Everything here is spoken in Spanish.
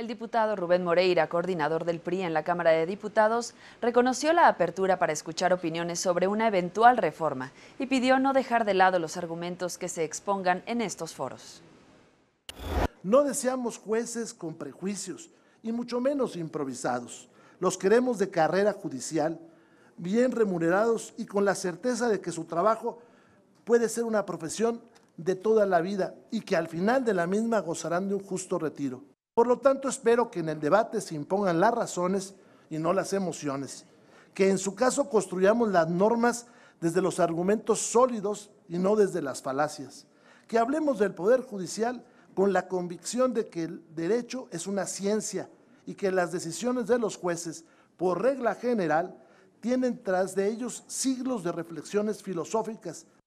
El diputado Rubén Moreira, coordinador del PRI en la Cámara de Diputados, reconoció la apertura para escuchar opiniones sobre una eventual reforma y pidió no dejar de lado los argumentos que se expongan en estos foros. No deseamos jueces con prejuicios y mucho menos improvisados. Los queremos de carrera judicial, bien remunerados y con la certeza de que su trabajo puede ser una profesión de toda la vida y que al final de la misma gozarán de un justo retiro. Por lo tanto, espero que en el debate se impongan las razones y no las emociones, que en su caso construyamos las normas desde los argumentos sólidos y no desde las falacias, que hablemos del Poder Judicial con la convicción de que el derecho es una ciencia y que las decisiones de los jueces, por regla general, tienen tras de ellos siglos de reflexiones filosóficas,